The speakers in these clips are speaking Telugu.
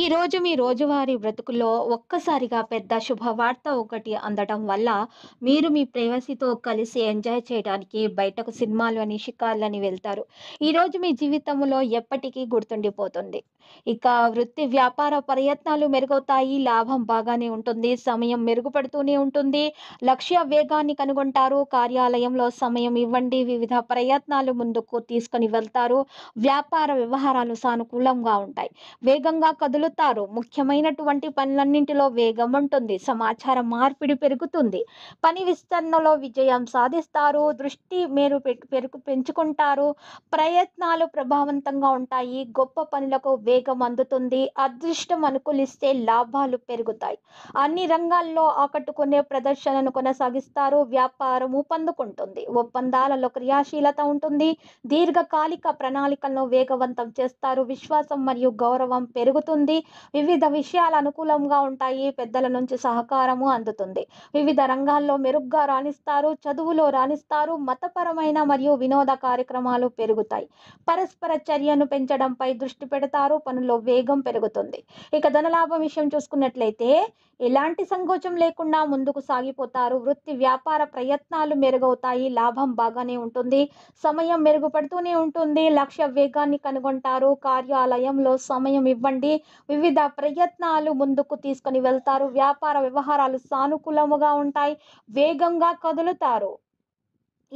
ఈరోజు మీ రోజువారీ బ్రతుకుల్లో ఒక్కసారిగా పెద్ద శుభవార్త ఒకటి అందడం వల్ల మీరు మీ ప్రేయసితో కలిసి ఎంజాయ్ చేయడానికి బయటకు సినిమాలు అని షికార్లని వెళ్తారు ఈరోజు మీ జీవితంలో ఎప్పటికీ గుర్తుండిపోతుంది ఇక వృత్తి వ్యాపార ప్రయత్నాలు మెరుగవుతాయి లాభం బాగానే ఉంటుంది సమయం మెరుగుపడుతూనే ఉంటుంది లక్ష్య వేగాన్ని కనుగొంటారు కార్యాలయంలో సమయం ఇవ్వండి వివిధ ప్రయత్నాలు ముందుకు తీసుకొని వెళ్తారు వ్యాపార వ్యవహారాలు సానుకూలంగా ఉంటాయి వేగంగా కదు కదులుతారు ముఖ్యమైనటువంటి పనులన్నింటిలో వేగం ఉంటుంది సమాచార మార్పిడి పెరుగుతుంది పని విస్తరణలో విజయం సాధిస్తారు దృష్టి మీరు పెరుగు పెంచుకుంటారు ప్రయత్నాలు ప్రభావవంతంగా ఉంటాయి గొప్ప పనులకు వేగం అందుతుంది అదృష్టం అనుకూలిస్తే లాభాలు పెరుగుతాయి అన్ని రంగాల్లో ఆకట్టుకునే ప్రదర్శనను కొనసాగిస్తారు వ్యాపారము పొందుకుంటుంది ఒప్పందాలలో క్రియాశీలత ఉంటుంది దీర్ఘకాలిక ప్రణాళికలను వేగవంతం చేస్తారు విశ్వాసం మరియు గౌరవం పెరుగుతుంది అందుతుంది వివిధ విషయాలు అనుకూలంగా ఉంటాయి పెద్దల నుంచి సహకారము అందుతుంది వివిధ రంగాల్లో మెరుగ్గా రాణిస్తారు చదువులో రాణిస్తారు మతపరమైన మరియు వినోద కార్యక్రమాలు పెరుగుతాయి పరస్పర చర్యను పెంచడంపై దృష్టి పెడతారు పనుల్లో వేగం పెరుగుతుంది ఇక ధనలాభం విషయం చూసుకున్నట్లయితే ఎలాంటి సంకోచం లేకుండా ముందుకు సాగిపోతారు వృత్తి వ్యాపార ప్రయత్నాలు మెరుగవుతాయి లాభం బాగానే ఉంటుంది సమయం మెరుగుపడుతూనే ఉంటుంది లక్ష్య వేగాన్ని కనుగొంటారు కార్యాలయంలో సమయం ఇవ్వండి వివిధ ప్రయత్నాలు ముందుకు తీసుకొని వెళ్తారు వ్యాపార వ్యవహారాలు సానుకూలముగా ఉంటాయి వేగంగా కదులుతారు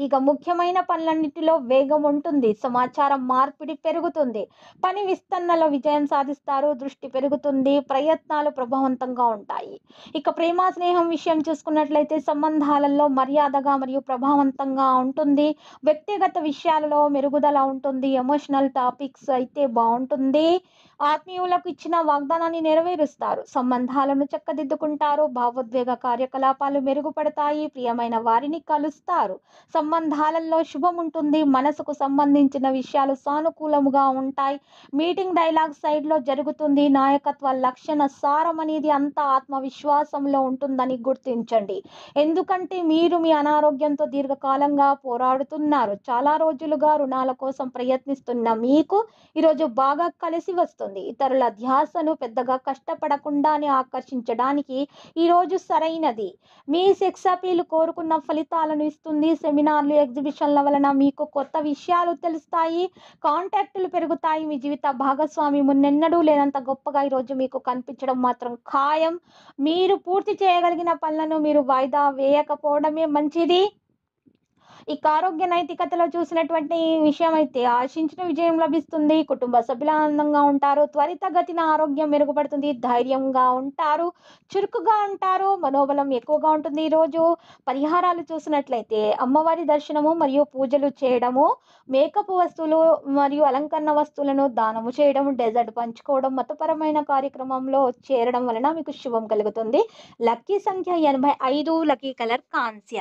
ఇక ముఖ్యమైన పనులన్నిటిలో వేగం ఉంటుంది సమాచారం మార్పిడి పెరుగుతుంది పని విస్తరణలో విజయం సాధిస్తారు దృష్టి పెరుగుతుంది ప్రయత్నాలు ప్రభావవంతంగా ఉంటాయి ఇక ప్రేమ స్నేహం విషయం చూసుకున్నట్లయితే సంబంధాలలో మర్యాదగా మరియు ప్రభావవంతంగా ఉంటుంది వ్యక్తిగత విషయాలలో మెరుగుదల ఉంటుంది ఎమోషనల్ టాపిక్స్ అయితే బాగుంటుంది ఆత్మీయులకు ఇచ్చిన వాగ్దానాన్ని నెరవేరుస్తారు సంబంధాలను చక్కదిద్దుకుంటారు భావోద్వేగ కార్యకలాపాలు మెరుగుపడతాయి ప్రియమైన వారిని కలుస్తారు సంబంధాలలో శుభం ఉంటుంది మనసుకు సంబంధించిన విషయాలు సానుకూలముగా ఉంటాయి మీటింగ్ డైలాగ్ సైడ్లో జరుగుతుంది నాయకత్వ లక్షణ సారం అనేది అంతా ఆత్మవిశ్వాసంలో ఉంటుందని గుర్తించండి ఎందుకంటే మీరు మీ అనారోగ్యంతో దీర్ఘకాలంగా పోరాడుతున్నారు చాలా రోజులుగా రుణాల కోసం ప్రయత్నిస్తున్న మీకు ఈరోజు బాగా కలిసి వస్తుంది చేస్తుంది ఇతరుల ధ్యాసను పెద్దగా కష్టపడకుండానే ఆకర్షించడానికి ఈరోజు సరైనది మీ సెక్స్ అపీల్ కోరుకున్న ఫలితాలను ఇస్తుంది సెమినార్లు ఎగ్జిబిషన్ల వలన మీకు కొత్త విషయాలు తెలుస్తాయి కాంటాక్టులు పెరుగుతాయి మీ జీవిత భాగస్వామి మున్నెన్నడూ లేనంత గొప్పగా ఈరోజు మీకు కనిపించడం మాత్రం ఖాయం మీరు పూర్తి చేయగలిగిన పనులను మీరు వాయిదా వేయకపోవడమే మంచిది ఈ ఆరోగ్య నైతికతలో చూసినటువంటి విషయం అయితే ఆశించిన విజయం లభిస్తుంది కుటుంబ సభ్యులు ఆనందంగా ఉంటారు త్వరితగతిన ఆరోగ్యం మెరుగుపడుతుంది ధైర్యంగా ఉంటారు చురుకుగా ఉంటారు మనోబలం ఎక్కువగా ఉంటుంది ఈరోజు పరిహారాలు చూసినట్లయితే అమ్మవారి దర్శనము మరియు పూజలు చేయడము మేకప్ వస్తువులు మరియు అలంకరణ వస్తువులను దానము చేయడం డెజర్ట్ పంచుకోవడం మతపరమైన కార్యక్రమంలో చేరడం వలన మీకు శుభం కలుగుతుంది లక్కీ సంఖ్య ఎనభై ఐదు లక్కీ కలర్ కాన్స్య